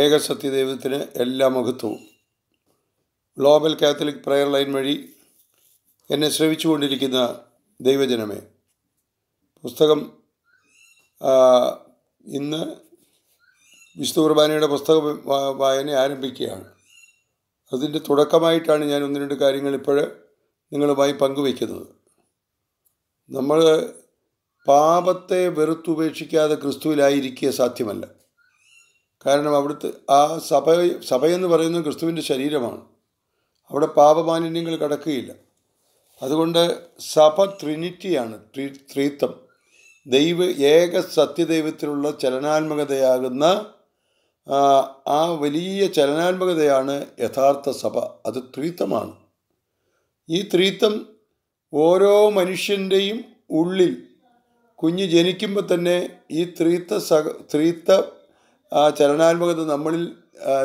ഏക സത്യദൈവത്തിന് എല്ലാ മഹത്വവും ഗ്ലോബൽ കാത്തലിക് പ്രയർ ലൈൻ വഴി എന്നെ ശ്രവിച്ചുകൊണ്ടിരിക്കുന്ന ദൈവജനമേ പുസ്തകം ഇന്ന് വിഷ്ണു കുർബാനയുടെ പുസ്തക വായന ആരംഭിക്കുകയാണ് അതിൻ്റെ തുടക്കമായിട്ടാണ് ഞാൻ ഒന്ന് രണ്ട് കാര്യങ്ങൾ ഇപ്പോൾ നിങ്ങളുമായി പങ്കുവയ്ക്കുന്നത് നമ്മൾ പാപത്തെ വെറുത്തുപേക്ഷിക്കാതെ ക്രിസ്തുവിലായിരിക്കുക സാധ്യമല്ല കാരണം അവിടുത്തെ ആ സഭ സഭയെന്ന് പറയുന്നത് ക്രിസ്തുവിൻ്റെ ശരീരമാണ് അവിടെ പാപമാലിന്യങ്ങൾ കടക്കുകയില്ല അതുകൊണ്ട് സഭ ത്രിനിറ്റിയാണ് ത്രി ത്രീത്വം ദൈവ ഏക സത്യദൈവത്തിലുള്ള ചലനാത്മകതയാകുന്ന ആ വലിയ ചലനാത്മകതയാണ് യഥാർത്ഥ സഭ അത് ത്രീത്വമാണ് ഈ ത്രീത്വം ഓരോ മനുഷ്യൻ്റെയും ഉള്ളിൽ കുഞ്ഞ് ജനിക്കുമ്പോൾ തന്നെ ഈ ത്രീത്വ സ ത്രീത്വ ആ ചലനാത്മകത നമ്മളിൽ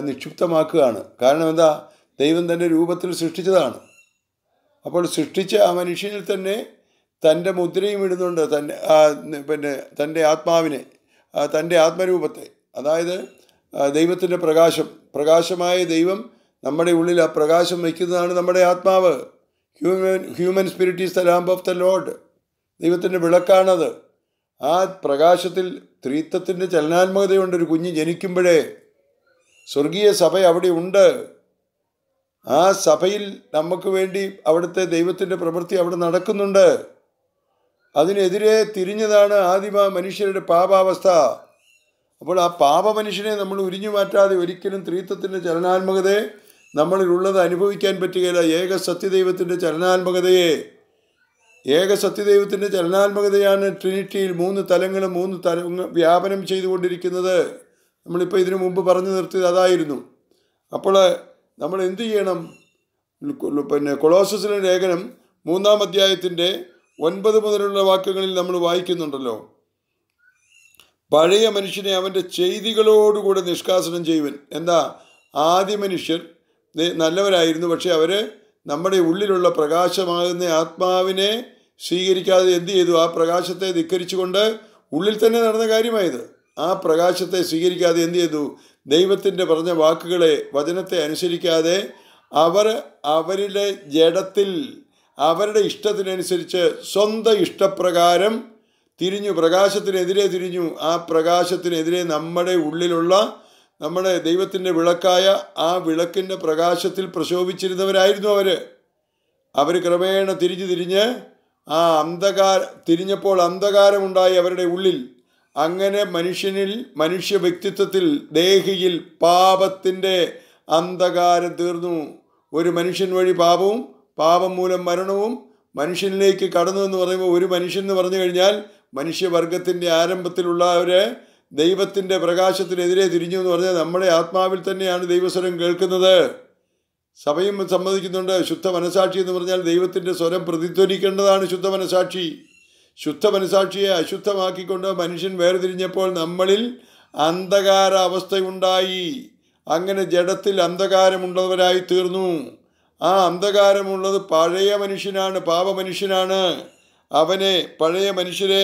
നിക്ഷിപ്തമാക്കുകയാണ് കാരണം എന്താ ദൈവം തൻ്റെ രൂപത്തിൽ സൃഷ്ടിച്ചതാണ് അപ്പോൾ സൃഷ്ടിച്ച ആ മനുഷ്യനിൽ തന്നെ തൻ്റെ മുദ്രയും ഇടുന്നുണ്ട് തൻ്റെ പിന്നെ തൻ്റെ ആത്മാവിനെ തൻ്റെ ആത്മരൂപത്തെ അതായത് ദൈവത്തിൻ്റെ പ്രകാശം പ്രകാശമായ ദൈവം നമ്മുടെ ഉള്ളിൽ ആ പ്രകാശം വയ്ക്കുന്നതാണ് നമ്മുടെ ആത്മാവ് human human spirit is the lamp of the Lord ദൈവത്തിൻ്റെ വിളക്കാണത് ആ പ്രകാശത്തിൽ ത്രീത്വത്തിൻ്റെ ചലനാത്മകതയുണ്ട് ഒരു കുഞ്ഞ് ജനിക്കുമ്പോഴേ സ്വർഗീയ സഭ അവിടെ ഉണ്ട് ആ സഭയിൽ നമുക്ക് വേണ്ടി അവിടുത്തെ ദൈവത്തിൻ്റെ പ്രവൃത്തി അവിടെ നടക്കുന്നുണ്ട് അതിനെതിരെ തിരിഞ്ഞതാണ് ആദിമ മനുഷ്യരുടെ പാപാവസ്ഥ അപ്പോൾ ആ പാപ മനുഷ്യനെ നമ്മൾ ഉരിഞ്ഞു മാറ്റാതെ ഒരിക്കലും ത്രീത്വത്തിൻ്റെ ചലനാത്മകതയെ നമ്മളിലുള്ളത് അനുഭവിക്കാൻ പറ്റുകയില്ല ഏക സത്യദൈവത്തിൻ്റെ ചലനാത്മകതയെ ഏക സത്യദൈവത്തിൻ്റെ ചലനാത്മകതയാണ് ട്രിനിറ്റിയിൽ മൂന്ന് തലങ്ങളും മൂന്ന് തല വ്യാപനം ചെയ്തുകൊണ്ടിരിക്കുന്നത് നമ്മളിപ്പോൾ ഇതിനു മുമ്പ് പറഞ്ഞു നിർത്തിയത് അതായിരുന്നു അപ്പോൾ നമ്മൾ എന്തു ചെയ്യണം പിന്നെ കൊളോസസിലെ ലേഖനം മൂന്നാം അധ്യായത്തിൻ്റെ ഒൻപത് മുതലുള്ള വാക്യങ്ങളിൽ നമ്മൾ വായിക്കുന്നുണ്ടല്ലോ പഴയ മനുഷ്യനെ അവൻ്റെ ചെയ്തികളോടുകൂടെ നിഷ്കാസനം ചെയ്യുവൻ എന്താ ആദ്യ മനുഷ്യർ നല്ലവരായിരുന്നു പക്ഷേ അവർ നമ്മുടെ ഉള്ളിലുള്ള പ്രകാശമാകുന്ന ആത്മാവിനെ സ്വീകരിക്കാതെ എന്തു ചെയ്തു ആ പ്രകാശത്തെ ധിക്കരിച്ചുകൊണ്ട് ഉള്ളിൽ തന്നെ നടന്ന കാര്യമായത് ആ പ്രകാശത്തെ സ്വീകരിക്കാതെ എന്തു ചെയ്തു ദൈവത്തിൻ്റെ പറഞ്ഞ വാക്കുകളെ വചനത്തെ അനുസരിക്കാതെ അവർ അവരിലെ ജഡത്തിൽ അവരുടെ ഇഷ്ടത്തിനനുസരിച്ച് സ്വന്തം ഇഷ്ടപ്രകാരം തിരിഞ്ഞു പ്രകാശത്തിനെതിരെ തിരിഞ്ഞു ആ പ്രകാശത്തിനെതിരെ നമ്മുടെ ഉള്ളിലുള്ള നമ്മുടെ ദൈവത്തിൻ്റെ വിളക്കായ ആ വിളക്കിൻ്റെ പ്രകാശത്തിൽ പ്രശോഭിച്ചിരുന്നവരായിരുന്നു അവർ അവർ ക്രമേണ തിരിഞ്ഞു തിരിഞ്ഞ് ആ അന്ധകാര തിരിഞ്ഞപ്പോൾ അന്ധകാരമുണ്ടായി അവരുടെ ഉള്ളിൽ അങ്ങനെ മനുഷ്യനിൽ മനുഷ്യ വ്യക്തിത്വത്തിൽ ദേഹിയിൽ പാപത്തിൻ്റെ അന്ധകാരം തീർന്നു ഒരു മനുഷ്യൻ വഴി പാപവും പാപം മൂലം മരണവും മനുഷ്യനിലേക്ക് കടന്നു എന്ന് പറയുമ്പോൾ ഒരു മനുഷ്യൻ എന്ന് പറഞ്ഞു കഴിഞ്ഞാൽ മനുഷ്യവർഗത്തിൻ്റെ ആരംഭത്തിലുള്ള ഒരു ദൈവത്തിൻ്റെ പ്രകാശത്തിനെതിരെ തിരിഞ്ഞു എന്ന് പറഞ്ഞാൽ നമ്മുടെ ആത്മാവിൽ തന്നെയാണ് ദൈവസ്വരം കേൾക്കുന്നത് സഭയും സമ്മതിക്കുന്നുണ്ട് ശുദ്ധ മനസാക്ഷി എന്ന് പറഞ്ഞാൽ ദൈവത്തിൻ്റെ സ്വരം പ്രതിധ്വനിക്കേണ്ടതാണ് ശുദ്ധ മനസാക്ഷി ശുദ്ധ മനസാക്ഷിയെ അശുദ്ധമാക്കിക്കൊണ്ട് മനുഷ്യൻ വേർതിരിഞ്ഞപ്പോൾ നമ്മളിൽ അന്ധകാര അവസ്ഥയുണ്ടായി അങ്ങനെ ജഡത്തിൽ അന്ധകാരമുള്ളവരായി തീർന്നു ആ അന്ധകാരമുള്ളത് പഴയ മനുഷ്യനാണ് പാപ മനുഷ്യനാണ് അവനെ പഴയ മനുഷ്യരെ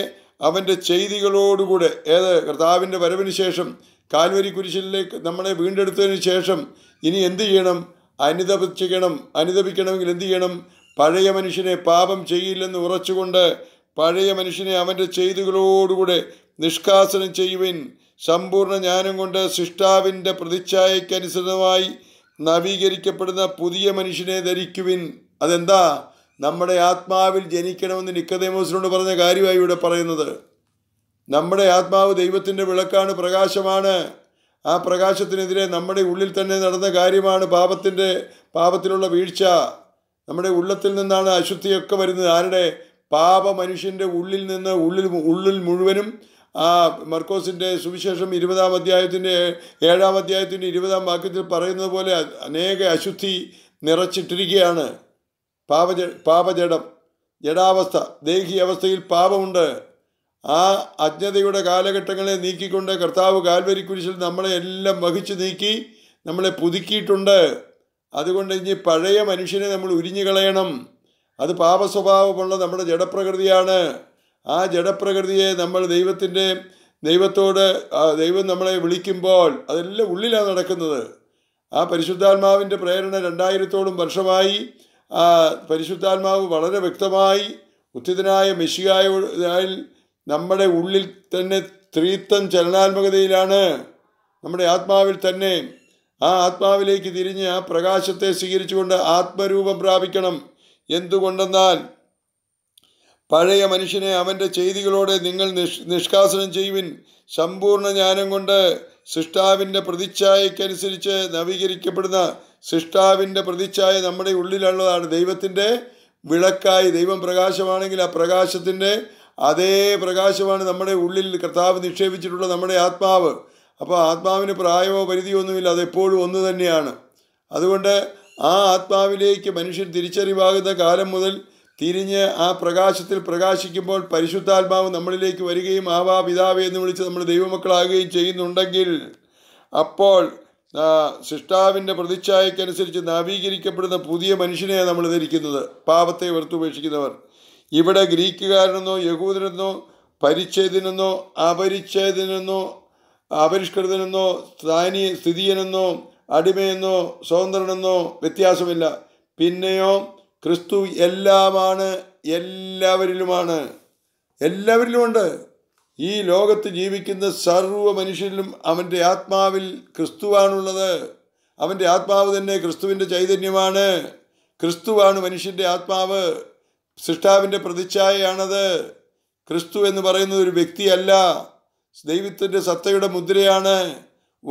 അവൻ്റെ ചെയ്തികളോടുകൂടെ ഏത് കർത്താവിൻ്റെ വരവിന് ശേഷം കാൽവരി കുരിശിലേക്ക് നമ്മളെ വീണ്ടെടുത്തതിന് ശേഷം ഇനി എന്തു ചെയ്യണം അനുദപിച്ചിക്കണം അനുദപിക്കണമെങ്കിൽ എന്തു ചെയ്യണം പഴയ മനുഷ്യനെ പാപം ചെയ്യില്ലെന്ന് ഉറച്ചുകൊണ്ട് പഴയ മനുഷ്യനെ അവൻ്റെ ചെയ്തുകളോടുകൂടെ നിഷ്കാസനം ചെയ്യുവിൻ സമ്പൂർണ്ണ ജ്ഞാനം കൊണ്ട് സൃഷ്ടാവിൻ്റെ പ്രതിച്ഛായക്കനുസൃതമായി നവീകരിക്കപ്പെടുന്ന പുതിയ മനുഷ്യനെ ധരിക്കുവിൻ അതെന്താ നമ്മുടെ ആത്മാവിൽ ജനിക്കണമെന്ന് നിക്കതേമോസിനോട് പറഞ്ഞ കാര്യമായി ഇവിടെ പറയുന്നത് നമ്മുടെ ആത്മാവ് ദൈവത്തിൻ്റെ വിളക്കാണ് പ്രകാശമാണ് ആ പ്രകാശത്തിനെതിരെ നമ്മുടെ ഉള്ളിൽ തന്നെ നടന്ന കാര്യമാണ് പാപത്തിൻ്റെ പാപത്തിലുള്ള വീഴ്ച നമ്മുടെ ഉള്ളത്തിൽ നിന്നാണ് അശുദ്ധിയൊക്കെ വരുന്നത് ആരുടെ പാപ മനുഷ്യൻ്റെ ഉള്ളിൽ നിന്ന് ഉള്ളിൽ ഉള്ളിൽ മുഴുവനും ആ മർക്കോസിൻ്റെ സുവിശേഷം ഇരുപതാം അധ്യായത്തിൻ്റെ ഏഴാം അധ്യായത്തിൻ്റെ ഇരുപതാം വാക്യത്തിൽ പറയുന്നത് പോലെ അനേക അശുദ്ധി നിറച്ചിട്ടിരിക്കുകയാണ് പാപജ പാപജടം ജഡാവസ്ഥ ദേഹി അവസ്ഥയിൽ പാപമുണ്ട് ആ അജ്ഞതയുടെ കാലഘട്ടങ്ങളെ നീക്കിക്കൊണ്ട് കർത്താവ് കാൽവരി കുരിശിൽ നമ്മളെ എല്ലാം വഹിച്ചു നീക്കി നമ്മളെ പുതുക്കിയിട്ടുണ്ട് അതുകൊണ്ട് ഇനി പഴയ മനുഷ്യനെ നമ്മൾ ഉരിഞ്ഞു കളയണം അത് പാപ സ്വഭാവമുള്ള നമ്മുടെ ജഡപ്രകൃതിയാണ് ആ ജഡപ്രകൃതിയെ നമ്മൾ ദൈവത്തിൻ്റെ ദൈവത്തോട് ദൈവം നമ്മളെ വിളിക്കുമ്പോൾ അതെല്ലാം ഉള്ളിലാണ് നടക്കുന്നത് ആ പരിശുദ്ധാത്മാവിൻ്റെ പ്രേരണ രണ്ടായിരത്തോളം വർഷമായി ആ പരിശുദ്ധാത്മാവ് വളരെ വ്യക്തമായി ഉത്തിതനായ മെഷിയായ നമ്മുടെ ഉള്ളിൽ തന്നെ സ്ത്രീത്വം ചലനാത്മകതയിലാണ് നമ്മുടെ ആത്മാവിൽ തന്നെ ആ ആത്മാവിലേക്ക് തിരിഞ്ഞ് ആ പ്രകാശത്തെ സ്വീകരിച്ചുകൊണ്ട് ആത്മരൂപം പ്രാപിക്കണം എന്തുകൊണ്ടെന്നാൽ പഴയ മനുഷ്യനെ അവൻ്റെ ചെയ്തികളോടെ നിങ്ങൾ നിഷ് നിഷ്കാസനം ചെയ്യുവിൻ സമ്പൂർണ്ണ ജ്ഞാനം കൊണ്ട് സൃഷ്ടാവിൻ്റെ പ്രതിച്ഛായക്കനുസരിച്ച് നവീകരിക്കപ്പെടുന്ന സൃഷ്ടാവിൻ്റെ പ്രതിച്ഛായ നമ്മുടെ ഉള്ളിലുള്ളതാണ് ദൈവത്തിൻ്റെ വിളക്കായി ദൈവം പ്രകാശമാണെങ്കിൽ ആ പ്രകാശത്തിൻ്റെ അതേ പ്രകാശമാണ് നമ്മുടെ ഉള്ളിൽ കർത്താവ് നിക്ഷേപിച്ചിട്ടുള്ള നമ്മുടെ ആത്മാവ് അപ്പോൾ ആത്മാവിന് പ്രായമോ പരിധിയോ ഒന്നുമില്ല അതെപ്പോഴും ഒന്ന് തന്നെയാണ് അതുകൊണ്ട് ആ ആത്മാവിലേക്ക് മനുഷ്യൻ തിരിച്ചറിവാകുന്ന കാലം മുതൽ തിരിഞ്ഞ് ആ പ്രകാശത്തിൽ പ്രകാശിക്കുമ്പോൾ പരിശുദ്ധാത്മാവ് നമ്മളിലേക്ക് വരികയും ആവാ പിതാവേ എന്ന് വിളിച്ച് നമ്മൾ ദൈവമക്കളാകുകയും ചെയ്യുന്നുണ്ടെങ്കിൽ അപ്പോൾ സൃഷ്ടാവിൻ്റെ പ്രതിച്ഛായക്കനുസരിച്ച് നവീകരിക്കപ്പെടുന്ന പുതിയ മനുഷ്യനെയാണ് നമ്മൾ ധരിക്കുന്നത് പാപത്തെ വെറുത്തുപേക്ഷിക്കുന്നവർ ഇവിടെ ഗ്രീക്കുകാരനെന്നോ യഹൂദനെന്നോ പരിച്ഛേദനെന്നോ അപരിച്ഛേദനെന്നോ അപരിഷ്കൃതനെന്നോ സ്ഥാനീയ സ്ഥിതിയനെന്നോ അടിമയെന്നോ സ്വതന്ത്രനെന്നോ വ്യത്യാസമില്ല പിന്നെയോ ക്രിസ്തു എല്ലാമാണ് എല്ലാവരിലുമാണ് എല്ലാവരിലുമുണ്ട് ഈ ലോകത്ത് ജീവിക്കുന്ന സർവ്വ മനുഷ്യരിലും അവൻ്റെ ആത്മാവിൽ ക്രിസ്തുവാണുള്ളത് അവൻ്റെ ആത്മാവ് തന്നെ ക്രിസ്തുവിൻ്റെ ചൈതന്യമാണ് ക്രിസ്തുവാണ് മനുഷ്യൻ്റെ ആത്മാവ് സൃഷ്ടാവിൻ്റെ പ്രതിച്ഛായയാണത് ക്രിസ്തു എന്ന് പറയുന്നത് ഒരു വ്യക്തിയല്ല ദൈവത്തിൻ്റെ സത്തയുടെ മുദ്രയാണ്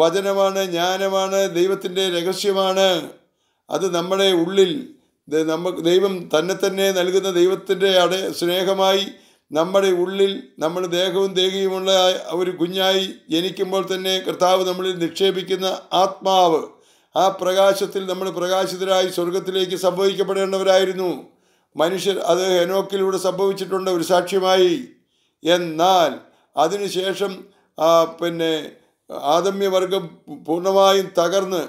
വചനമാണ് ജ്ഞാനമാണ് ദൈവത്തിൻ്റെ രഹസ്യമാണ് അത് നമ്മുടെ ഉള്ളിൽ നമുക്ക് ദൈവം തന്നെ തന്നെ നൽകുന്ന ദൈവത്തിൻ്റെ അട സ്നേഹമായി നമ്മുടെ ഉള്ളിൽ നമ്മൾ ദേഹവും ദേഹിയുമുള്ള ഒരു കുഞ്ഞായി ജനിക്കുമ്പോൾ തന്നെ കർത്താവ് നമ്മളിൽ നിക്ഷേപിക്കുന്ന ആത്മാവ് ആ പ്രകാശത്തിൽ നമ്മൾ പ്രകാശിതരായി സ്വർഗത്തിലേക്ക് സംഭവിക്കപ്പെടേണ്ടവരായിരുന്നു മനുഷ്യർ അത് ഹെനോക്കിലൂടെ സംഭവിച്ചിട്ടുണ്ട് ഒരു സാക്ഷ്യമായി എന്നാൽ അതിനുശേഷം പിന്നെ ആദമ്യവർഗം പൂർണ്ണമായും തകർന്ന്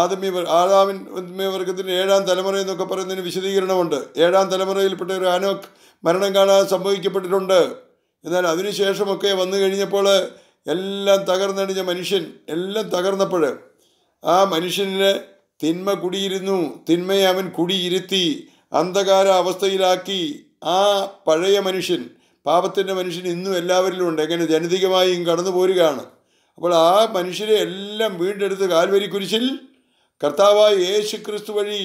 ആദമ്യ ആദാമ്യവർഗത്തിൻ്റെ ഏഴാം തലമുറ എന്നൊക്കെ പറയുന്നതിന് വിശദീകരണമുണ്ട് ഏഴാം തലമുറയിൽപ്പെട്ട ഒരു ആനോക്ക് മരണം കാണാൻ സംഭവിക്കപ്പെട്ടിട്ടുണ്ട് എന്നാൽ അതിനുശേഷമൊക്കെ വന്നു കഴിഞ്ഞപ്പോൾ എല്ലാം തകർന്നടിഞ്ഞ മനുഷ്യൻ എല്ലാം തകർന്നപ്പോൾ ആ മനുഷ്യന് തിന്മ കുടിയിരുന്നു തിന്മയെ അവൻ കുടിയിരുത്തി അന്ധകാര അവസ്ഥയിലാക്കി ആ പഴയ മനുഷ്യൻ പാപത്തിൻ്റെ മനുഷ്യൻ ഇന്നും എല്ലാവരിലും ഉണ്ട് എങ്ങനെ ജനിതികമായും കടന്നു പോരുകയാണ് അപ്പോൾ ആ മനുഷ്യരെ എല്ലാം വീണ്ടെടുത്ത് കാൽവരി കുരിശിൽ കർത്താവായ യേശു ക്രിസ്തു വഴി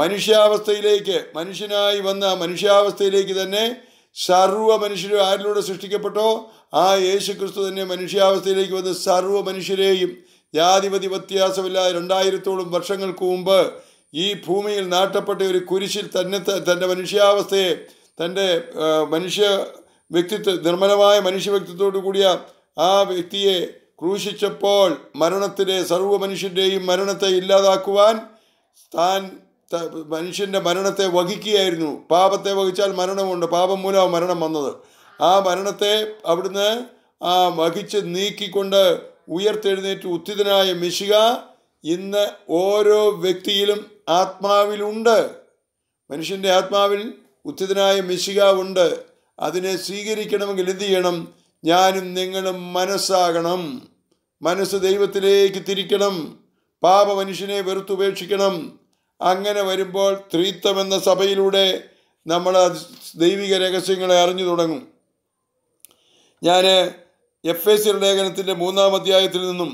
മനുഷ്യാവസ്ഥയിലേക്ക് മനുഷ്യനായി വന്ന മനുഷ്യാവസ്ഥയിലേക്ക് തന്നെ സർവ്വ മനുഷ്യരും ആരിലൂടെ സൃഷ്ടിക്കപ്പെട്ടോ ആ യേശു ക്രിസ്തു തന്നെ മനുഷ്യാവസ്ഥയിലേക്ക് വന്ന് സർവ്വ മനുഷ്യരെയും ജാതിപതി വ്യത്യാസമില്ലാതെ രണ്ടായിരത്തോളം വർഷങ്ങൾക്ക് മുമ്പ് ഈ ഭൂമിയിൽ നാട്ടപ്പെട്ട ഒരു കുരിശിൽ തന്നെ തൻ്റെ മനുഷ്യാവസ്ഥയെ തൻ്റെ മനുഷ്യ വ്യക്തിത്വ നിർമ്മലമായ മനുഷ്യ വ്യക്തിത്വത്തോടു കൂടിയ ആ വ്യക്തിയെ ക്രൂശിച്ചപ്പോൾ മരണത്തിലെ സർവ്വ മനുഷ്യൻ്റെയും മരണത്തെ ഇല്ലാതാക്കുവാൻ താൻ മനുഷ്യൻ്റെ മരണത്തെ വഹിക്കുകയായിരുന്നു പാപത്തെ വഹിച്ചാൽ മരണമുണ്ട് പാപം മൂലം മരണം വന്നത് ആ മരണത്തെ അവിടുന്ന് ആ വഹിച്ച് നീക്കിക്കൊണ്ട് ഉയർത്തെഴുന്നേറ്റ് ഉത്തിതനായ മിശിക ഇന്ന് ഓരോ വ്യക്തിയിലും ആത്മാവിലുണ്ട് മനുഷ്യൻ്റെ ആത്മാവിൽ ഉത്തിതനായ മിശിക ഉണ്ട് അതിനെ സ്വീകരിക്കണമെങ്കിൽ എന്തു ചെയ്യണം ഞാനും നിങ്ങളും മനസ്സാകണം മനസ്സ് ദൈവത്തിലേക്ക് തിരിക്കണം പാപ മനുഷ്യനെ വെറുത്തുപേക്ഷിക്കണം അങ്ങനെ വരുമ്പോൾ ത്രീത്വം എന്ന സഭയിലൂടെ നമ്മൾ ദൈവിക രഹസ്യങ്ങളെ അറിഞ്ഞു തുടങ്ങും ഞാൻ എഫ് എ സി ലേഖനത്തിൻ്റെ മൂന്നാം അധ്യായത്തിൽ നിന്നും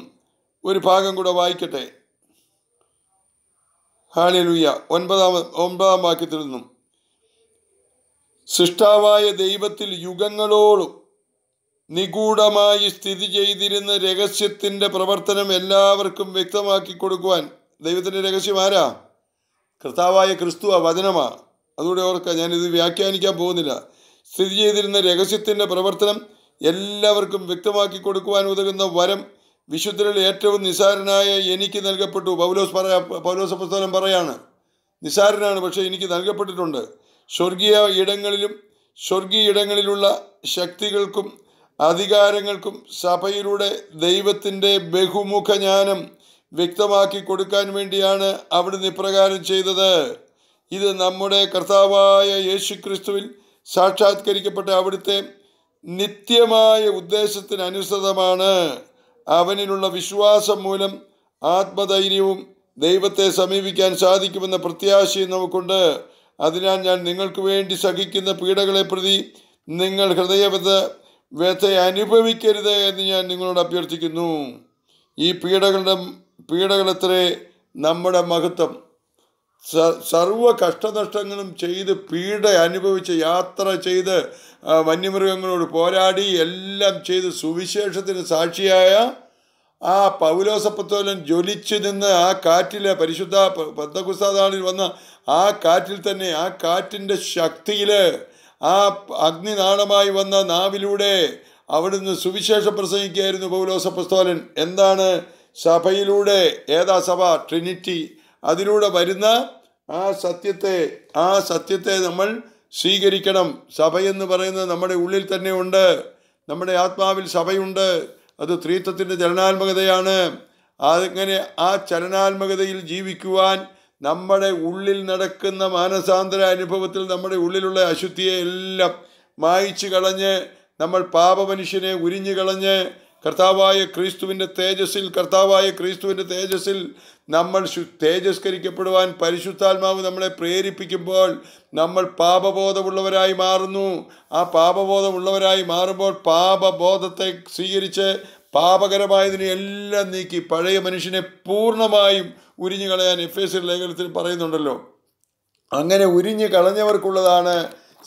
ഒരു ഭാഗം കൂടെ വായിക്കട്ടെ ഹാളിലുയ്യ ഒൻപതാം ഒൻപതാം വാക്യത്തിൽ നിന്നും സൃഷ്ടാവായ ദൈവത്തിൽ യുഗങ്ങളോളും നിഗൂഢമായി സ്ഥിതി ചെയ്തിരുന്ന രഹസ്യത്തിൻ്റെ പ്രവർത്തനം എല്ലാവർക്കും വ്യക്തമാക്കി കൊടുക്കുവാൻ ദൈവത്തിൻ്റെ രഹസ്യം ആരാ കർത്താവായ ക്രിസ്തു ആ വചനമാ അതുകൂടെ ഓർക്കുക ഞാനിത് വ്യാഖ്യാനിക്കാൻ പോകുന്നില്ല സ്ഥിതി ചെയ്തിരുന്ന രഹസ്യത്തിൻ്റെ പ്രവർത്തനം എല്ലാവർക്കും വ്യക്തമാക്കി കൊടുക്കുവാൻ ഉതകുന്ന വരം വിശുദ്ധരിൽ ഏറ്റവും നിസാരനായ എനിക്ക് നൽകപ്പെട്ടു പൗലോസ് പറയാ പൗലോസ് പുസ്തകം പറയാണ് നിസാരനാണ് പക്ഷേ എനിക്ക് നൽകപ്പെട്ടിട്ടുണ്ട് സ്വർഗീയ ഇടങ്ങളിലും സ്വർഗീയ ഇടങ്ങളിലുള്ള ശക്തികൾക്കും അധികാരങ്ങൾക്കും സഭയിലൂടെ ദൈവത്തിൻ്റെ ബഹുമുഖ ജ്ഞാനം വ്യക്തമാക്കി കൊടുക്കാൻ വേണ്ടിയാണ് അവിടുന്ന് ഇപ്രകാരം ചെയ്തത് ഇത് നമ്മുടെ കർത്താവായ യേശുക്രിസ്തുവിൽ സാക്ഷാത്കരിക്കപ്പെട്ട അവിടുത്തെ നിത്യമായ ഉദ്ദേശത്തിന് അനുസൃതമാണ് അവനിലുള്ള വിശ്വാസം മൂലം ആത്മധൈര്യവും ദൈവത്തെ സമീപിക്കാൻ സാധിക്കുമെന്ന പ്രത്യാശയും നമുക്കുണ്ട് അതിനാൽ ഞാൻ നിങ്ങൾക്ക് വേണ്ടി സഹിക്കുന്ന പീഡകളെ പ്രതി നിങ്ങൾ ഹൃദയവത വ്യഥ അനുഭവിക്കരുത് എന്ന് ഞാൻ നിങ്ങളോട് അഭ്യർത്ഥിക്കുന്നു ഈ പീഡകളുടെ പീഡകളത്രേ നമ്മുടെ മഹത്വം സർവ കഷ്ടനഷ്ടങ്ങളും ചെയ്ത് പീഡ അനുഭവിച്ച് യാത്ര ചെയ്ത് വന്യമൃഗങ്ങളോട് പോരാടി എല്ലാം ചെയ്ത് സുവിശേഷത്തിന് സാക്ഷിയായ ആ പൗലോസപ്പത്തോലൻ ജ്വലിച്ചു നിന്ന് ആ കാറ്റിലെ പരിശുദ്ധ പദ്ധകുസ്താതാളിൽ വന്ന ആ കാറ്റിൽ തന്നെ ആ കാറ്റിൻ്റെ ശക്തിയിൽ ആ അഗ്നിനാളമായി വന്ന നാവിലൂടെ അവിടുന്ന് സുവിശേഷം പ്രസംഗിക്കുകയായിരുന്നു പൗലോസപ്പസ്തോലൻ എന്താണ് സഭയിലൂടെ ഏതാ സഭ ട്രിനിറ്റി അതിലൂടെ വരുന്ന ആ സത്യത്തെ ആ സത്യത്തെ നമ്മൾ സ്വീകരിക്കണം സഭയെന്ന് പറയുന്നത് നമ്മുടെ ഉള്ളിൽ തന്നെ ഉണ്ട് നമ്മുടെ ആത്മാവിൽ സഭയുണ്ട് അത് ത്രീത്വത്തിൻ്റെ ചലനാത്മകതയാണ് അങ്ങനെ ആ ചലനാത്മകതയിൽ ജീവിക്കുവാൻ നമ്മുടെ ഉള്ളിൽ നടക്കുന്ന മാനസാന്തര അനുഭവത്തിൽ നമ്മുടെ ഉള്ളിലുള്ള അശുദ്ധിയെ എല്ലാം മായിച്ചു കളഞ്ഞ് നമ്മൾ പാപമനുഷ്യനെ ഉരിഞ്ഞു കളഞ്ഞ് കർത്താവായ ക്രിസ്തുവിൻ്റെ തേജസ്സിൽ കർത്താവായ ക്രിസ്തുവിൻ്റെ തേജസ്സിൽ നമ്മൾ തേജസ്കരിക്കപ്പെടുവാൻ പരിശുദ്ധാത്മാവ് നമ്മളെ പ്രേരിപ്പിക്കുമ്പോൾ നമ്മൾ പാപബോധമുള്ളവരായി മാറുന്നു ആ പാപബോധമുള്ളവരായി മാറുമ്പോൾ പാപബോധത്തെ സ്വീകരിച്ച് പാപകരമായതിനെ എല്ലാം നീക്കി പഴയ മനുഷ്യനെ പൂർണ്ണമായും ഉരിഞ്ഞു കളയാൻ എഫ് എസ് ലേഖനത്തിൽ പറയുന്നുണ്ടല്ലോ അങ്ങനെ ഉരിഞ്ഞു കളഞ്ഞവർക്കുള്ളതാണ്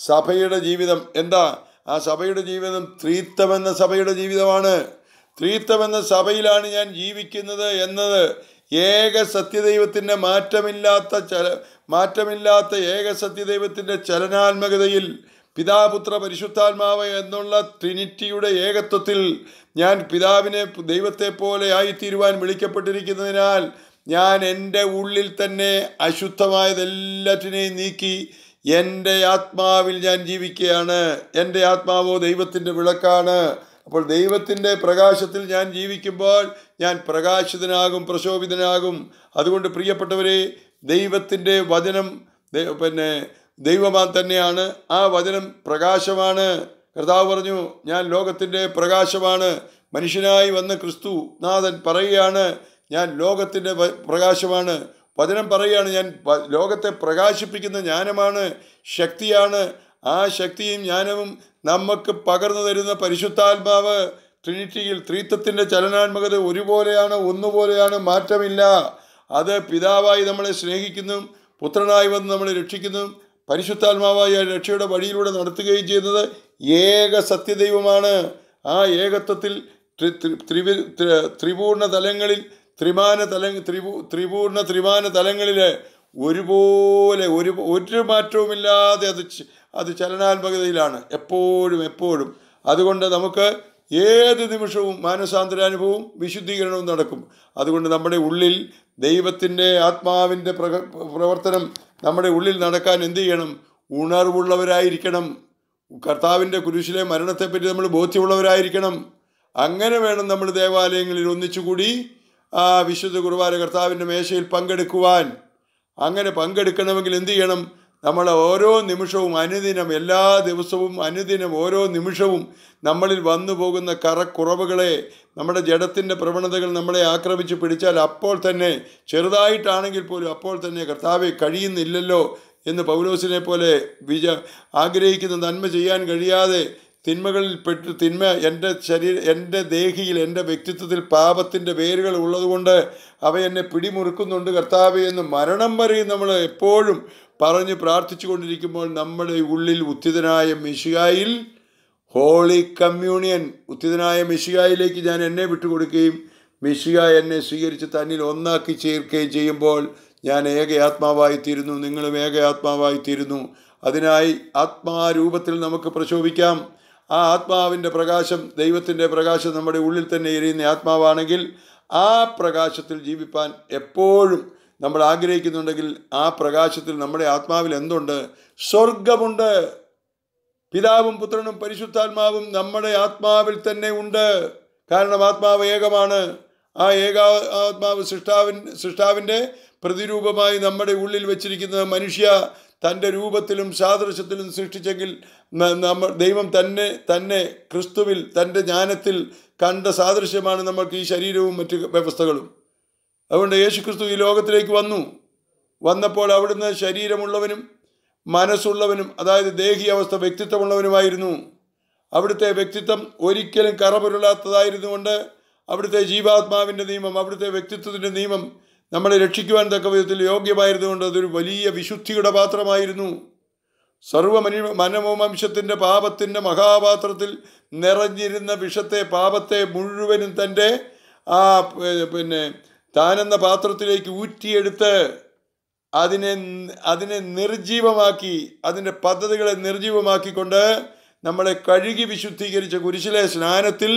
സഭയുടെ ജീവിതം എന്താ ആ സഭയുടെ ജീവിതം ത്രീത്തമെന്ന സഭയുടെ ജീവിതമാണ് എന്ന സഭയിലാണ് ഞാൻ ജീവിക്കുന്നത് എന്നത് ഏക സത്യദൈവത്തിൻ്റെ മാറ്റമില്ലാത്ത ചല മാറ്റമില്ലാത്ത ഏക സത്യദൈവത്തിൻ്റെ ചലനാത്മകതയിൽ പിതാപുത്ര പരിശുദ്ധാത്മാവ് എന്നുള്ള ട്രിനിറ്റിയുടെ ഏകത്വത്തിൽ ഞാൻ പിതാവിനെ ദൈവത്തെ പോലെ ആയിത്തീരുവാൻ വിളിക്കപ്പെട്ടിരിക്കുന്നതിനാൽ ഞാൻ എൻ്റെ ഉള്ളിൽ തന്നെ അശുദ്ധമായതെല്ലാറ്റിനെയും നീക്കി എൻ്റെ ആത്മാവിൽ ഞാൻ ജീവിക്കുകയാണ് എൻ്റെ ആത്മാവോ ദൈവത്തിൻ്റെ വിളക്കാണ് അപ്പോൾ ദൈവത്തിൻ്റെ പ്രകാശത്തിൽ ഞാൻ ജീവിക്കുമ്പോൾ ഞാൻ പ്രകാശിതനാകും പ്രശോഭിതനാകും അതുകൊണ്ട് പ്രിയപ്പെട്ടവരെ ദൈവത്തിൻ്റെ വചനം പിന്നെ ദൈവമാൻ തന്നെയാണ് ആ വചനം പ്രകാശമാണ് കർത്താവ് പറഞ്ഞു ഞാൻ ലോകത്തിൻ്റെ പ്രകാശമാണ് മനുഷ്യനായി വന്ന ക്രിസ്തു നാഥൻ പറയുകയാണ് ഞാൻ ലോകത്തിൻ്റെ പ്രകാശമാണ് വചനം പറയുകയാണ് ഞാൻ ലോകത്തെ പ്രകാശിപ്പിക്കുന്ന ജ്ഞാനമാണ് ശക്തിയാണ് ആ ശക്തിയും ജ്ഞാനവും നമുക്ക് പകർന്നു തരുന്ന പരിശുദ്ധാത്മാവ് ട്രിനിറ്റിയിൽ ത്രീത്വത്തിൻ്റെ ചലനാത്മകത ഒരുപോലെയാണ് ഒന്നുപോലെയാണ് മാറ്റമില്ല അത് പിതാവായി നമ്മളെ സ്നേഹിക്കുന്നു പുത്രനായി വന്ന് നമ്മളെ രക്ഷിക്കുന്നു പരിശുദ്ധാത്മാവായ രക്ഷയുടെ വഴിയിലൂടെ നടത്തുകയും ചെയ്യുന്നത് ഏക സത്യദൈവമാണ് ആ ഏകത്വത്തിൽ ത്രിപൂർണ തലങ്ങളിൽ ത്രിമാന തല ത്രിപൂർണ ത്രിമാന തലങ്ങളിൽ ഒരുപോലെ ഒരു ഒരു മാറ്റവുമില്ലാതെ അത് അത് ചലനാത്മകതയിലാണ് എപ്പോഴും എപ്പോഴും അതുകൊണ്ട് നമുക്ക് ഏത് നിമിഷവും മാനസാന്തരാനുഭവവും വിശുദ്ധീകരണവും നടക്കും അതുകൊണ്ട് നമ്മുടെ ഉള്ളിൽ ദൈവത്തിൻ്റെ ആത്മാവിൻ്റെ പ്രവർത്തനം നമ്മുടെ ഉള്ളിൽ നടക്കാൻ എന്ത് ചെയ്യണം ഉണർവുള്ളവരായിരിക്കണം കർത്താവിൻ്റെ കുരിശിലെ മരണത്തെപ്പറ്റി നമ്മൾ ബോധ്യമുള്ളവരായിരിക്കണം അങ്ങനെ വേണം നമ്മൾ ദേവാലയങ്ങളിൽ ഒന്നിച്ചുകൂടി ആ വിശുദ്ധ കുർബാന കർത്താവിൻ്റെ മേശയിൽ പങ്കെടുക്കുവാൻ അങ്ങനെ പങ്കെടുക്കണമെങ്കിൽ എന്ത് ചെയ്യണം നമ്മൾ ഓരോ നിമിഷവും അനുദിനം എല്ലാ ദിവസവും അനുദിനം ഓരോ നിമിഷവും നമ്മളിൽ വന്നു പോകുന്ന കറക്കുറവുകളെ നമ്മുടെ ജഡത്തിൻ്റെ പ്രവണതകൾ നമ്മളെ ആക്രമിച്ച് പിടിച്ചാൽ അപ്പോൾ തന്നെ ചെറുതായിട്ടാണെങ്കിൽ പോലും അപ്പോൾ തന്നെ കർത്താവെ കഴിയുന്നില്ലല്ലോ എന്ന് പൗലോസിനെ പോലെ വിജ ആഗ്രഹിക്കുന്ന നന്മ ചെയ്യാൻ കഴിയാതെ തിന്മകളിൽ പെട്ട് തിന്മ എൻ്റെ ശരീര എൻ്റെ ദേഹിയിൽ എൻ്റെ വ്യക്തിത്വത്തിൽ പാപത്തിൻ്റെ വേരുകൾ ഉള്ളതുകൊണ്ട് അവ എന്നെ പിടിമുറുക്കുന്നുണ്ട് കർത്താവ് എന്ന് മരണം വരെയും നമ്മൾ എപ്പോഴും പറഞ്ഞ് പ്രാർത്ഥിച്ചു കൊണ്ടിരിക്കുമ്പോൾ നമ്മുടെ ഉള്ളിൽ ഉത്തിതനായ മിശികായിൽ ഹോളി കമ്മ്യൂണിയൻ ഉത്തിതനായ മിശികായിലേക്ക് ഞാൻ എന്നെ വിട്ടുകൊടുക്കുകയും മിശിക എന്നെ സ്വീകരിച്ച് തന്നിൽ ഒന്നാക്കി ചേർക്കുകയും ചെയ്യുമ്പോൾ ഞാൻ ഏക ആത്മാവായിത്തീരുന്നു നിങ്ങളും ഏക ആത്മാവായിത്തീരുന്നു അതിനായി ആത്മാരൂപത്തിൽ നമുക്ക് പ്രശോഭിക്കാം ആ ആത്മാവിൻ്റെ പ്രകാശം ദൈവത്തിൻ്റെ പ്രകാശം നമ്മുടെ ഉള്ളിൽ തന്നെ എരിയുന്ന ആത്മാവാണെങ്കിൽ ആ പ്രകാശത്തിൽ ജീവിപ്പാൻ എപ്പോഴും നമ്മൾ ആഗ്രഹിക്കുന്നുണ്ടെങ്കിൽ ആ പ്രകാശത്തിൽ നമ്മുടെ ആത്മാവിൽ എന്തുണ്ട് സ്വർഗമുണ്ട് പിതാവും പുത്രനും പരിശുദ്ധാത്മാവും നമ്മുടെ ആത്മാവിൽ തന്നെ ഉണ്ട് കാരണം ആത്മാവ് ഏകമാണ് ആ ഏകാ ആത്മാവ് സൃഷ്ടാവിൻ സൃഷ്ടാവിൻ്റെ പ്രതിരൂപമായി നമ്മുടെ ഉള്ളിൽ വച്ചിരിക്കുന്ന മനുഷ്യ തൻ്റെ രൂപത്തിലും സാദൃശ്യത്തിലും സൃഷ്ടിച്ചെങ്കിൽ നമ്മൾ ദൈവം തന്നെ തന്നെ ക്രിസ്തുവിൽ തൻ്റെ ജ്ഞാനത്തിൽ കണ്ട സാദൃശ്യമാണ് നമ്മൾക്ക് ഈ ശരീരവും മറ്റ് വ്യവസ്ഥകളും അതുകൊണ്ട് യേശുക്രിസ്തു ഈ ലോകത്തിലേക്ക് വന്നു വന്നപ്പോൾ അവിടുന്ന് ശരീരമുള്ളവനും മനസ്സുള്ളവനും അതായത് ദേഹി അവസ്ഥ വ്യക്തിത്വമുള്ളവനുമായിരുന്നു അവിടുത്തെ വ്യക്തിത്വം ഒരിക്കലും കറപുരുളാത്തതായിരുന്നു കൊണ്ട് അവിടുത്തെ ജീവാത്മാവിൻ്റെ നിയമം അവിടുത്തെ വ്യക്തിത്വത്തിൻ്റെ നിയമം നമ്മളെ രക്ഷിക്കുവാൻ തക്ക വിധത്തിൽ യോഗ്യമായിരുന്നുകൊണ്ട് അതൊരു വലിയ വിശുദ്ധിയുടെ പാത്രമായിരുന്നു സർവമനി മനമവംശത്തിൻ്റെ പാപത്തിൻ്റെ മഹാപാത്രത്തിൽ നിറഞ്ഞിരുന്ന വിഷത്തെ പാപത്തെ മുഴുവനും തൻ്റെ ആ പിന്നെ താനെന്ന പാത്രത്തിലേക്ക് ഊറ്റിയെടുത്ത് അതിനെ അതിനെ നിർജീവമാക്കി അതിൻ്റെ പദ്ധതികളെ നിർജീവമാക്കിക്കൊണ്ട് നമ്മളെ കഴുകി വിശുദ്ധീകരിച്ച കുരിശിലെ സ്നാനത്തിൽ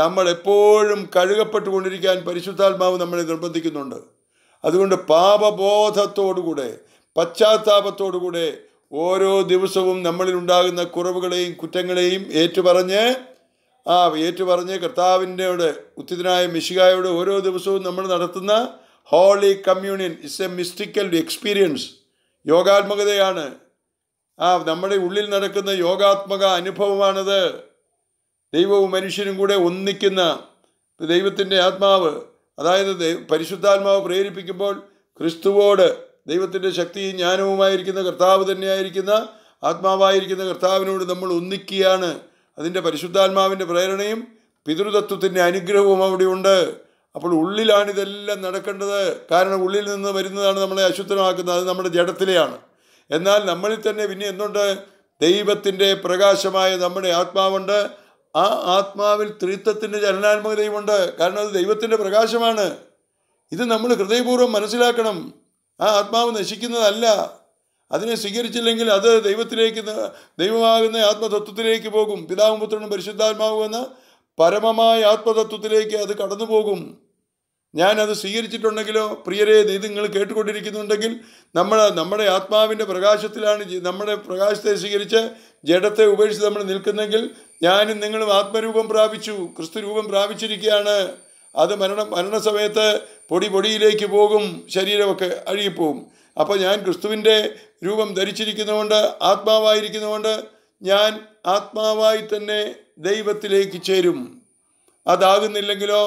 നമ്മൾ എപ്പോഴും കഴുകപ്പെട്ടുകൊണ്ടിരിക്കാൻ പരിശുദ്ധാത്മാവ് നമ്മളെ നിർബന്ധിക്കുന്നുണ്ട് അതുകൊണ്ട് പാപബോധത്തോടുകൂടെ പശ്ചാത്താപത്തോടുകൂടെ ഓരോ ദിവസവും നമ്മളിൽ ഉണ്ടാകുന്ന കുറവുകളെയും കുറ്റങ്ങളെയും ഏറ്റുപറഞ്ഞ് ആ ഏറ്റുപറഞ്ഞ് കർത്താവിൻ്റെയോട് ഉത്തിതനായ മിശികായോട് ഓരോ ദിവസവും നമ്മൾ നടത്തുന്ന holy communion it's a mystical experience യോഗാത്മകതയാണ് ആ നമ്മുടെ ഉള്ളിൽ നടക്കുന്ന യോഗാത്മക അനുഭവമാണത് ദൈവവും മനുഷ്യനും കൂടെ ഒന്നിക്കുന്ന ദൈവത്തിൻ്റെ ആത്മാവ് അതായത് പരിശുദ്ധാത്മാവ് പ്രേരിപ്പിക്കുമ്പോൾ ക്രിസ്തുവോട് ദൈവത്തിൻ്റെ ശക്തിയും ജ്ഞാനവുമായിരിക്കുന്ന കർത്താവ് തന്നെയായിരിക്കുന്ന ആത്മാവായിരിക്കുന്ന കർത്താവിനോട് നമ്മൾ ഒന്നിക്കുകയാണ് അതിൻ്റെ പരിശുദ്ധാത്മാവിൻ്റെ പ്രേരണയും പിതൃതത്വത്തിൻ്റെ അനുഗ്രഹവും അവിടെയുണ്ട് അപ്പോൾ ഉള്ളിലാണ് ഇതെല്ലാം നടക്കേണ്ടത് കാരണം ഉള്ളിൽ നിന്ന് വരുന്നതാണ് നമ്മളെ അശുദ്ധമാക്കുന്നത് അത് നമ്മുടെ ജഡത്തിലെയാണ് എന്നാൽ നമ്മളിൽ തന്നെ പിന്നെ എന്തുണ്ട് ദൈവത്തിൻ്റെ പ്രകാശമായ നമ്മുടെ ആത്മാവുണ്ട് ആ ആത്മാവിൽ ത്രിത്വത്തിൻ്റെ ചലനാത്മകതയുമുണ്ട് കാരണം അത് ദൈവത്തിൻ്റെ പ്രകാശമാണ് ഇത് നമ്മൾ ഹൃദയപൂർവ്വം മനസ്സിലാക്കണം ആ ആത്മാവ് നശിക്കുന്നതല്ല അതിനെ സ്വീകരിച്ചില്ലെങ്കിൽ അത് ദൈവത്തിലേക്ക് ദൈവമാകുന്ന ആത്മതത്വത്തിലേക്ക് പോകും പിതാവും പുത്രനും പരിശുദ്ധാത്മാവുമെന്ന പരമമായ ആത്മതത്വത്തിലേക്ക് അത് കടന്നു പോകും ഞാനത് സ്വീകരിച്ചിട്ടുണ്ടെങ്കിലോ പ്രിയരെ ഇത് നിങ്ങൾ കേട്ടുകൊണ്ടിരിക്കുന്നുണ്ടെങ്കിൽ നമ്മൾ നമ്മുടെ ആത്മാവിൻ്റെ പ്രകാശത്തിലാണ് നമ്മുടെ പ്രകാശത്തെ സ്വീകരിച്ച് ജഡത്തെ ഉപേക്ഷിച്ച് നമ്മൾ നിൽക്കുന്നെങ്കിൽ ഞാനും നിങ്ങളും ആത്മരൂപം പ്രാപിച്ചു ക്രിസ്തു രൂപം പ്രാപിച്ചിരിക്കുകയാണ് അത് മരണ മരണസമയത്ത് പൊടി പൊടിയിലേക്ക് പോകും ശരീരമൊക്കെ അഴുകിപ്പോകും അപ്പോൾ ഞാൻ ക്രിസ്തുവിൻ്റെ രൂപം ധരിച്ചിരിക്കുന്നതുകൊണ്ട് ആത്മാവായിരിക്കുന്നതുകൊണ്ട് ഞാൻ ആത്മാവായി തന്നെ ദൈവത്തിലേക്ക് ചേരും അതാകുന്നില്ലെങ്കിലോ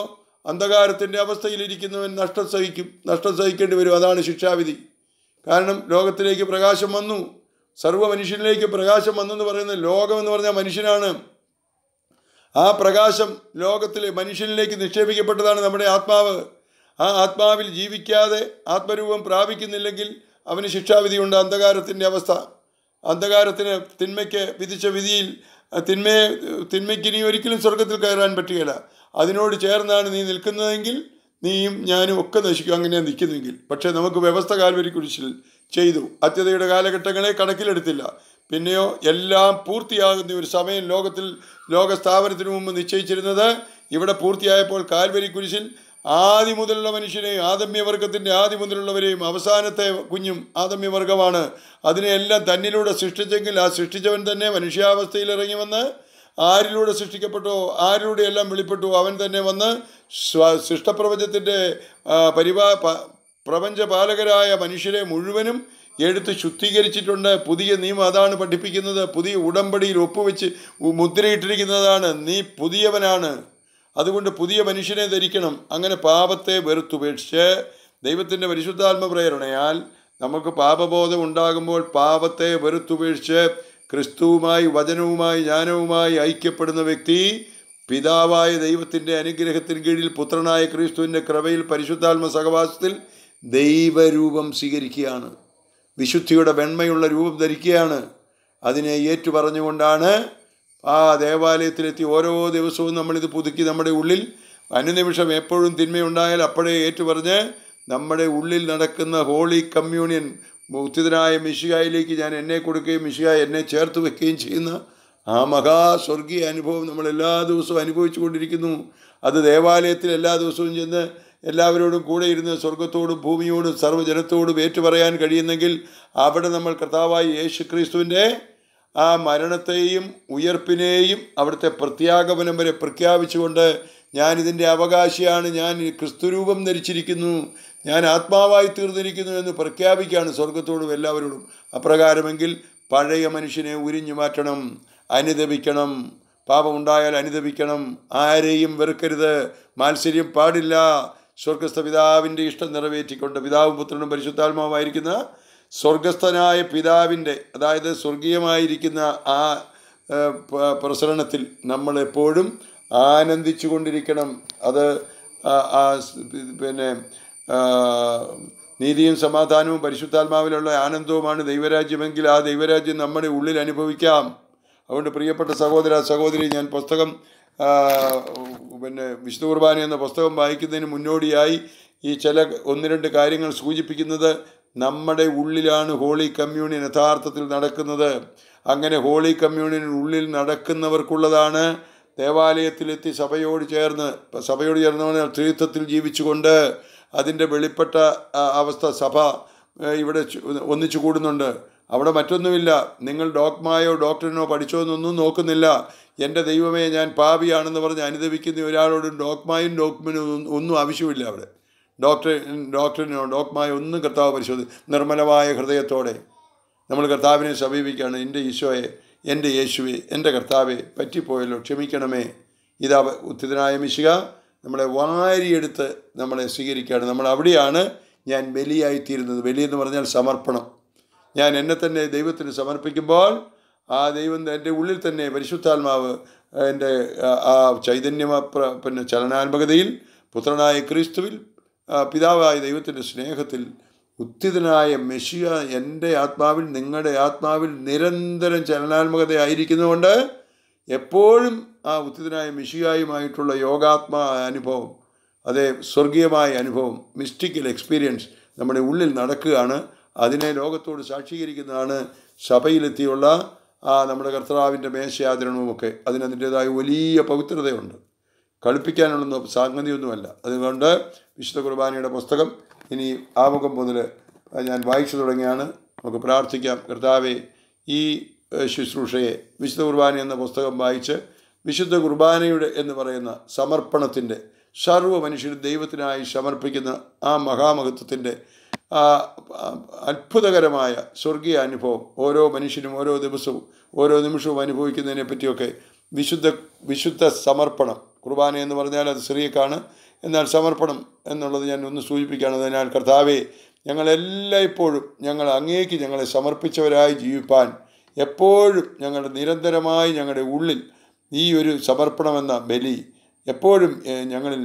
അന്ധകാരത്തിൻ്റെ അവസ്ഥയിലിരിക്കുന്നവൻ നഷ്ടം സഹിക്കും നഷ്ടം സഹിക്കേണ്ടി വരും അതാണ് ശിക്ഷാവിധി കാരണം ലോകത്തിലേക്ക് പ്രകാശം വന്നു സർവ്വ മനുഷ്യനിലേക്ക് പ്രകാശം വന്നെന്ന് പറയുന്നത് ലോകമെന്ന് പറഞ്ഞാൽ മനുഷ്യനാണ് ആ പ്രകാശം ലോകത്തിലെ മനുഷ്യനിലേക്ക് നിക്ഷേപിക്കപ്പെട്ടതാണ് നമ്മുടെ ആത്മാവ് ആ ആത്മാവിൽ ജീവിക്കാതെ ആത്മരൂപം പ്രാപിക്കുന്നില്ലെങ്കിൽ അവന് ശിക്ഷാവിധിയുണ്ട് അന്ധകാരത്തിൻ്റെ അവസ്ഥ അന്ധകാരത്തിന് തിന്മയ്ക്ക് വിധിച്ച വിധിയിൽ തിന്മയെ തിന്മയ്ക്ക് ഇനി ഒരിക്കലും സ്വർഗത്തിൽ കയറാൻ പറ്റുകയില്ല അതിനോട് ചേർന്നാണ് നീ നിൽക്കുന്നതെങ്കിൽ നീയും ഞാനും ഒക്കെ നശിക്കും അങ്ങനെ നിൽക്കുന്നെങ്കിൽ പക്ഷേ നമുക്ക് വ്യവസ്ഥ കാൽവരി കുരിശിൽ ചെയ്തു അത്യതയുടെ കാലഘട്ടങ്ങളെ കണക്കിലെടുത്തില്ല പിന്നെയോ എല്ലാം പൂർത്തിയാകുന്ന ഒരു സമയം ലോകത്തിൽ ലോകസ്ഥാപനത്തിന് മുമ്പ് നിശ്ചയിച്ചിരുന്നത് ഇവിടെ പൂർത്തിയായപ്പോൾ കാൽവരി കുരിശിൽ ആദ്യം മുതലുള്ള മനുഷ്യനെ ആദമ്യവർഗത്തിൻ്റെ ആദ്യം മുതലുള്ളവരെയും അവസാനത്തെ കുഞ്ഞും ആദമ്യവർഗമാണ് അതിനെയെല്ലാം തന്നിലൂടെ സൃഷ്ടിച്ചെങ്കിൽ ആ സൃഷ്ടിച്ചവൻ തന്നെ മനുഷ്യാവസ്ഥയിൽ ഇറങ്ങി വന്ന് ആരിലൂടെ സൃഷ്ടിക്കപ്പെട്ടോ ആരിലൂടെ എല്ലാം വെളിപ്പെട്ടു അവൻ തന്നെ വന്ന് സ്വ സൃഷ്ടപ്രപഞ്ചത്തിൻ്റെ പരിപാ പ്രപഞ്ചപാലകരായ മനുഷ്യരെ മുഴുവനും എടുത്ത് ശുദ്ധീകരിച്ചിട്ടുണ്ട് പുതിയ നിയമം അതാണ് പഠിപ്പിക്കുന്നത് പുതിയ ഉടമ്പടിയിൽ ഒപ്പുവെച്ച് മുദ്രയിട്ടിരിക്കുന്നതാണ് നീ പുതിയവനാണ് അതുകൊണ്ട് പുതിയ മനുഷ്യനെ ധരിക്കണം അങ്ങനെ പാപത്തെ വെറുത്തുപേക്ഷിച്ച് ദൈവത്തിൻ്റെ പരിശുദ്ധാത്മ പ്രേരണയാൽ നമുക്ക് പാപബോധം ഉണ്ടാകുമ്പോൾ പാപത്തെ വെറുത്തുപേക്ഷിച്ച് ക്രിസ്തുവുമായി വചനവുമായി ജ്ഞാനവുമായി ഐക്യപ്പെടുന്ന വ്യക്തി പിതാവായ ദൈവത്തിൻ്റെ അനുഗ്രഹത്തിന് കീഴിൽ പുത്രനായ ക്രിസ്തുവിൻ്റെ ക്രമയിൽ പരിശുദ്ധാത്മ സഹവാസത്തിൽ ദൈവരൂപം സ്വീകരിക്കുകയാണ് വിശുദ്ധിയുടെ വെണ്മയുള്ള രൂപം ധരിക്കുകയാണ് അതിനെ ഏറ്റുപറഞ്ഞുകൊണ്ടാണ് ആ ദേവാലയത്തിലെത്തി ഓരോ ദിവസവും നമ്മളിത് പുതുക്കി നമ്മുടെ ഉള്ളിൽ അനുനിമിഷം എപ്പോഴും തിന്മയുണ്ടായാൽ അപ്പോഴേ ഏറ്റുപറഞ്ഞ് നമ്മുടെ ഉള്ളിൽ നടക്കുന്ന ഹോളി കമ്മ്യൂണിയൻ മുക്തിതനായ മിശിഹായിലേക്ക് ഞാൻ എന്നെ കൊടുക്കുകയും മിഷികായ എന്നെ ചേർത്ത് വെക്കുകയും ചെയ്യുന്ന ആ മഹാസ്വർഗീയ അനുഭവം നമ്മൾ എല്ലാ ദിവസവും അനുഭവിച്ചു കൊണ്ടിരിക്കുന്നു അത് ദേവാലയത്തിൽ എല്ലാ ദിവസവും ചെന്ന് എല്ലാവരോടും കൂടെ ഇരുന്ന് സ്വർഗത്തോടും ഭൂമിയോടും സർവ്വജനത്തോടും ഏറ്റുപറയാൻ കഴിയുന്നെങ്കിൽ അവിടെ നമ്മൾ കർത്താവായി യേശു ക്രിസ്തുവിൻ്റെ ആ മരണത്തെയും ഉയർപ്പിനെയും അവിടുത്തെ പ്രത്യാഗമനം വരെ പ്രഖ്യാപിച്ചുകൊണ്ട് ഞാൻ ഇതിൻ്റെ അവകാശിയാണ് ഞാൻ ക്രിസ്തുരൂപം ധരിച്ചിരിക്കുന്നു ഞാൻ ആത്മാവായി തീർന്നിരിക്കുന്നു എന്ന് പ്രഖ്യാപിക്കുകയാണ് സ്വർഗത്തോടും എല്ലാവരോടും അപ്രകാരമെങ്കിൽ പഴയ മനുഷ്യനെ ഉരിഞ്ഞു മാറ്റണം അനുദപിക്കണം പാപമുണ്ടായാൽ അനുദപിക്കണം ആരെയും വെറുക്കരുത് മാത്സര്യം പാടില്ല സ്വർഗസ്ഥ പിതാവിൻ്റെ ഇഷ്ടം നിറവേറ്റിക്കൊണ്ട് പിതാവും പുത്രനും പരിശുദ്ധാത്മാവായിരിക്കുന്ന സ്വർഗസ്ഥനായ പിതാവിൻ്റെ അതായത് സ്വർഗീയമായിരിക്കുന്ന ആ പ്രസരണത്തിൽ നമ്മൾ എപ്പോഴും ആനന്ദിച്ചു കൊണ്ടിരിക്കണം അത് പിന്നെ നീതിയും സമാധാനവും പരിശുദ്ധാത്മാവിലുള്ള ആനന്ദവുമാണ് ദൈവരാജ്യമെങ്കിൽ ആ ദൈവരാജ്യം നമ്മുടെ ഉള്ളിൽ അനുഭവിക്കാം അതുകൊണ്ട് പ്രിയപ്പെട്ട സഹോദര സഹോദരി ഞാൻ പുസ്തകം പിന്നെ വിഷ്ണു കുർബാന എന്ന പുസ്തകം വായിക്കുന്നതിന് മുന്നോടിയായി ഈ ചില ഒന്ന് രണ്ട് കാര്യങ്ങൾ സൂചിപ്പിക്കുന്നത് നമ്മുടെ ഉള്ളിലാണ് ഹോളി കമ്മ്യൂണിയൻ യഥാർത്ഥത്തിൽ നടക്കുന്നത് അങ്ങനെ ഹോളി കമ്മ്യൂണിയൻ ഉള്ളിൽ നടക്കുന്നവർക്കുള്ളതാണ് ദേവാലയത്തിലെത്തി സഭയോട് ചേർന്ന് സഭയോട് ചേർന്ന് ത്രിത്വത്തിൽ ജീവിച്ചുകൊണ്ട് അതിൻ്റെ വെളിപ്പെട്ട അവസ്ഥ സഭ ഇവിടെ ഒന്നിച്ചു കൂടുന്നുണ്ട് അവിടെ മറ്റൊന്നുമില്ല നിങ്ങൾ ഡോക്ടറായോ ഡോക്ടറിനോ പഠിച്ചോ എന്നൊന്നും നോക്കുന്നില്ല എൻ്റെ ദൈവമേ ഞാൻ പാപിയാണെന്ന് പറഞ്ഞ് അനുദവിക്കുന്ന ഒരാളോടും ഡോക്മായും ഡോക്മിനും ഒന്നും ആവശ്യമില്ല അവിടെ ഡോക്ടർ ഡോക്ടറിനോ ഡോക്മായ ഒന്നും കർത്താവ് പരിശോധി നിർമ്മലമായ ഹൃദയത്തോടെ നമ്മൾ കർത്താവിനെ സമീപിക്കുകയാണ് എൻ്റെ ഈശോയെ എൻ്റെ യേശുവെ എൻ്റെ കർത്താവെ പറ്റിപ്പോയല്ലോ ക്ഷമിക്കണമേ ഇതാ ഉത്തിതനായ മിശിക നമ്മളെ വാരിയെടുത്ത് നമ്മളെ സ്വീകരിക്കുകയാണ് നമ്മൾ അവിടെയാണ് ഞാൻ ബലിയായിത്തീരുന്നത് ബലിയെന്ന് എന്ന് പറഞ്ഞാൽ സമർപ്പണം ഞാൻ എന്നെ തന്നെ ദൈവത്തിന് സമർപ്പിക്കുമ്പോൾ ആ ദൈവം എൻ്റെ ഉള്ളിൽ തന്നെ പരിശുദ്ധാത്മാവ് എൻ്റെ ആ ചൈതന്യ പിന്നെ ചലനാത്മകതയിൽ പുത്രനായ ക്രിസ്തുവിൽ പിതാവായ ദൈവത്തിൻ്റെ സ്നേഹത്തിൽ ഉത്തിതനായ മെഷിയ എൻ്റെ ആത്മാവിൽ നിങ്ങളുടെ ആത്മാവിൽ നിരന്തരം ചലനാത്മകതയായിരിക്കുന്നതുകൊണ്ട് എപ്പോഴും ആ ഉത്തിതനായ മെഷിയായുമായിട്ടുള്ള യോഗാത്മാ അനുഭവം അതേ സ്വർഗീയമായ അനുഭവം മിസ്റ്റിക്കൽ എക്സ്പീരിയൻസ് നമ്മുടെ ഉള്ളിൽ നടക്കുകയാണ് അതിനെ ലോകത്തോട് സാക്ഷീകരിക്കുന്നതാണ് സഭയിലെത്തിയുള്ള ആ നമ്മുടെ കർത്താവിൻ്റെ മേശയാചരണവുമൊക്കെ അതിനതിൻ്റേതായ വലിയ പവിത്രതയുണ്ട് കളിപ്പിക്കാനുള്ള സംഗതിയൊന്നുമല്ല അതുകൊണ്ട് വിശുദ്ധ കുർബാനയുടെ പുസ്തകം ഇനി ആമുഖം മുതൽ ഞാൻ വായിച്ചു തുടങ്ങിയാണ് നമുക്ക് പ്രാർത്ഥിക്കാം കർത്താവെ ഈ ശുശ്രൂഷയെ വിശുദ്ധ കുർബാന എന്ന പുസ്തകം വായിച്ച് വിശുദ്ധ കുർബാനയുടെ എന്ന് പറയുന്ന സമർപ്പണത്തിൻ്റെ സർവ്വ മനുഷ്യർ ദൈവത്തിനായി സമർപ്പിക്കുന്ന ആ മഹാമഹത്വത്തിൻ്റെ ആ അത്ഭുതകരമായ സ്വർഗീയ അനുഭവം ഓരോ മനുഷ്യനും ഓരോ ദിവസവും ഓരോ നിമിഷവും അനുഭവിക്കുന്നതിനെ പറ്റിയൊക്കെ വിശുദ്ധ വിശുദ്ധ സമർപ്പണം കുർബാന എന്ന് പറഞ്ഞാൽ അത് സ്ത്രീക്കാണ് എന്നാൽ സമർപ്പണം എന്നുള്ളത് ഞാൻ ഒന്ന് സൂചിപ്പിക്കുകയാണ് അതിനാൽ കർത്താവെ ഞങ്ങളെല്ലായ്പ്പോഴും ഞങ്ങൾ അങ്ങേക്ക് ഞങ്ങളെ സമർപ്പിച്ചവരായി ജീവിപ്പാൻ എപ്പോഴും ഞങ്ങളുടെ നിരന്തരമായി ഞങ്ങളുടെ ഉള്ളിൽ ഈ ഒരു സമർപ്പണമെന്ന ബലി എപ്പോഴും ഞങ്ങളിൽ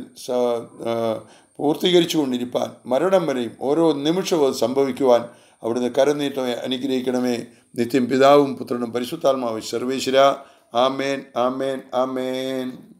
പൂർത്തീകരിച്ചു കൊണ്ടിരിപ്പാൻ മരണം വരെയും ഓരോ നിമിഷവും അത് സംഭവിക്കുവാൻ അവിടുന്ന് കരം നീട്ടമേ അനുഗ്രഹിക്കണമേ നിത്യം പിതാവും പുത്രനും പരിശുദ്ധാത്മാവ് സർവേശ്വര Amén, amén, amén.